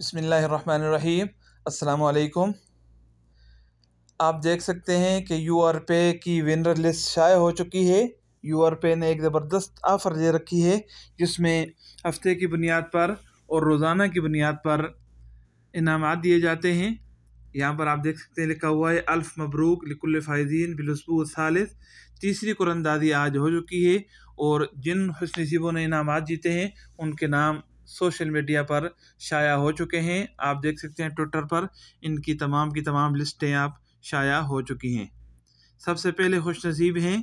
बसमीम् अल्लाम आप देख सकते हैं कि यू आर पे की विनर लिस्ट शाये हो चुकी है यू आर पे ने एक ज़बरदस्त आफ़र दे रखी है जिसमें हफ्ते की बुनियाद पर और रोज़ाना की बुनियाद पर इनाम दिए जाते हैं यहाँ पर आप देख सकते हैं लिखा हुआ है अल्फ मबरूक लिकुल फ़ायदीन बिलसबू सालिस तीसरी कुरंदाजी आज हो चुकी है और जिन हसन ने इनाम जीते हैं उनके नाम सोशल मीडिया पर शाया हो चुके हैं आप देख सकते हैं ट्विटर पर इनकी तमाम की तमाम लिस्टें आप शाया हो चुकी हैं सबसे पहले खुश नसीब हैं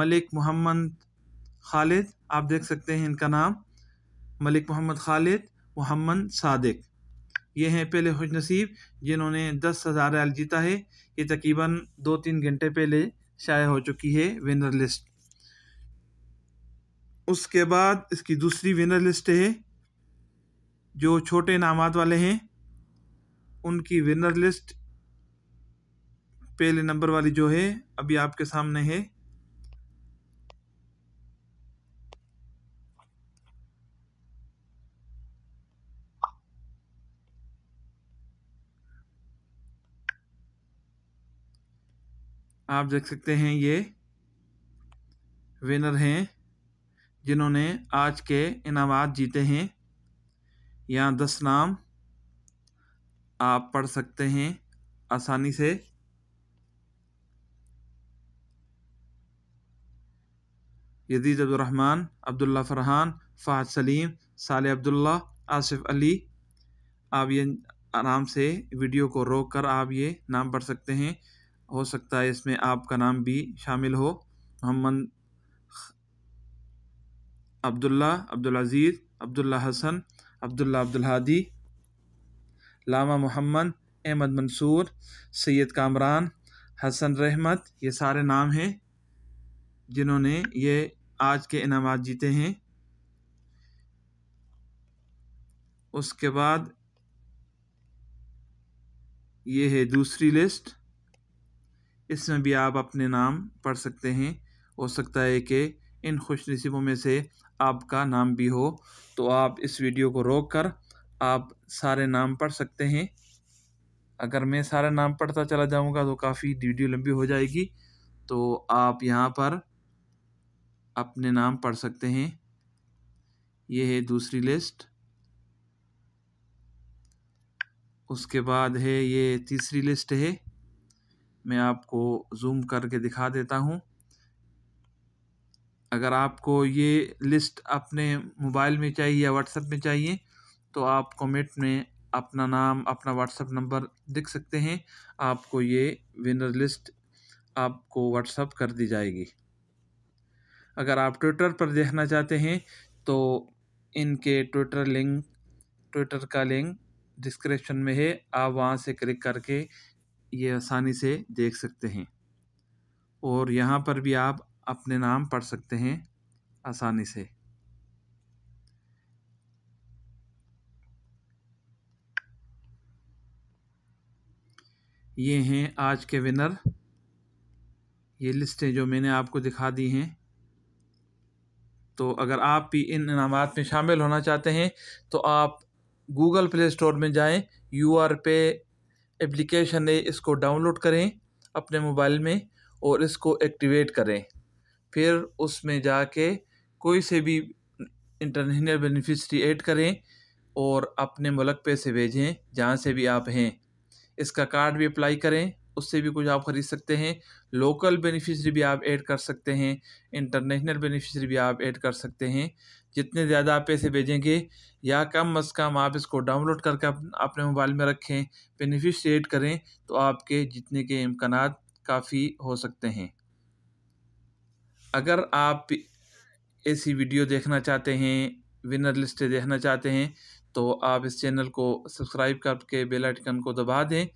मलिक मोहम्मद खालिद आप देख सकते हैं इनका नाम मलिक मोहम्मद खालिद मोहम्मद सादिक ये हैं पहले खुश नसीब जिन्होंने दस हज़ार रैल जीता है ये तकरीबन दो तीन घंटे पहले शाया हो चुकी है विनर लिस्ट उसके बाद इसकी दूसरी विनर लिस्ट है जो छोटे इनामत वाले हैं उनकी विनर लिस्ट पहले नंबर वाली जो है अभी आपके सामने है आप देख सकते हैं ये विनर हैं जिन्होंने आज के इनाम जीते हैं यहाँ दस नाम आप पढ़ सकते हैं आसानी से यदीद अब्दुलरहमान अब्दुल्ला फरहान फ़हद सलीम साले अब्दुल्ला आसिफ अली आप ये आराम से वीडियो को रोक कर आप ये नाम पढ़ सकते हैं हो सकता है इसमें आपका नाम भी शामिल हो मोहम्मद अब्दुल्ला अब्दुल अजीज़ अब्दुल्ला हसन अब्दुल्ला अब्दुल हादी लामा मोहम्मद अहमद मंसूर सैयद कामरान हसन रहमत ये सारे नाम हैं जिन्होंने ये आज के इनाम जीते हैं उसके बाद ये है दूसरी लिस्ट इसमें भी आप अपने नाम पढ़ सकते हैं हो सकता है कि इन खुश नसीबों में से आपका नाम भी हो तो आप इस वीडियो को रोक कर आप सारे नाम पढ़ सकते हैं अगर मैं सारे नाम पढ़ता चला जाऊंगा तो काफ़ी वीडियो लंबी हो जाएगी तो आप यहाँ पर अपने नाम पढ़ सकते हैं ये है दूसरी लिस्ट उसके बाद है ये तीसरी लिस्ट है मैं आपको जूम करके दिखा देता हूँ अगर आपको ये लिस्ट अपने मोबाइल में चाहिए या व्हाट्सएप में चाहिए तो आप कमेंट में अपना नाम अपना व्हाट्सएप नंबर लिख सकते हैं आपको ये विनर लिस्ट आपको व्हाट्सएप कर दी जाएगी अगर आप ट्विटर पर देखना चाहते हैं तो इनके ट्विटर लिंक ट्विटर का लिंक डिस्क्रिप्शन में है आप वहाँ से क्लिक करके ये आसानी से देख सकते हैं और यहाँ पर भी आप अपने नाम पढ़ सकते हैं आसानी से ये हैं आज के विनर ये लिस्टें जो मैंने आपको दिखा दी हैं तो अगर आप भी इन इनाम में शामिल होना चाहते हैं तो आप गूगल प्ले स्टोर में जाएं यू आर पे एप्लीकेशन है इसको डाउनलोड करें अपने मोबाइल में और इसको एक्टिवेट करें फिर उसमें जाके कोई से भी इंटरनेशनल बेनिफिशरी ऐड करें और अपने मुल्क पे से भेजें जहाँ से भी आप हैं इसका कार्ड भी अप्लाई करें उससे भी कुछ आप ख़रीद सकते हैं लोकल बेनिफिशरी भी आप ऐड कर सकते हैं इंटरनेशनल बेनिफिशरी भी आप ऐड कर सकते हैं जितने ज़्यादा आप पैसे भेजेंगे या कम अज़ कम आप इसको डाउनलोड करके अपने मोबाइल में रखें बेनिफिशरी ऐड करें तो आपके जितने के इम्कान काफ़ी हो सकते हैं अगर आप ऐसी वीडियो देखना चाहते हैं विनर लिस्ट देखना चाहते हैं तो आप इस चैनल को सब्सक्राइब करके बेल आइकन को दबा दें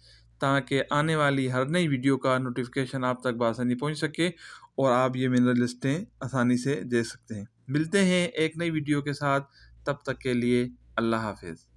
ताकि आने वाली हर नई वीडियो का नोटिफिकेशन आप तक बसानी पहुंच सके और आप ये विनर लिस्टें आसानी से दे सकते हैं मिलते हैं एक नई वीडियो के साथ तब तक के लिए अल्लाह हाफिज़